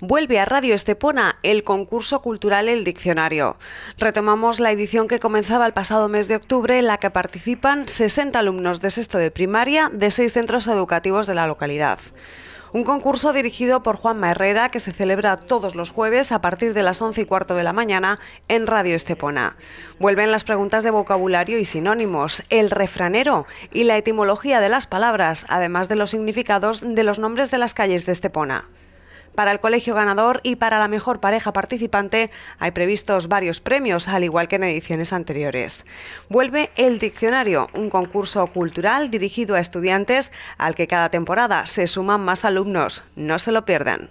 Vuelve a Radio Estepona el concurso cultural El Diccionario. Retomamos la edición que comenzaba el pasado mes de octubre, en la que participan 60 alumnos de sexto de primaria de seis centros educativos de la localidad. Un concurso dirigido por Juanma Herrera que se celebra todos los jueves a partir de las 11 y cuarto de la mañana en Radio Estepona. Vuelven las preguntas de vocabulario y sinónimos, el refranero y la etimología de las palabras, además de los significados de los nombres de las calles de Estepona. Para el colegio ganador y para la mejor pareja participante hay previstos varios premios, al igual que en ediciones anteriores. Vuelve El Diccionario, un concurso cultural dirigido a estudiantes al que cada temporada se suman más alumnos. No se lo pierdan.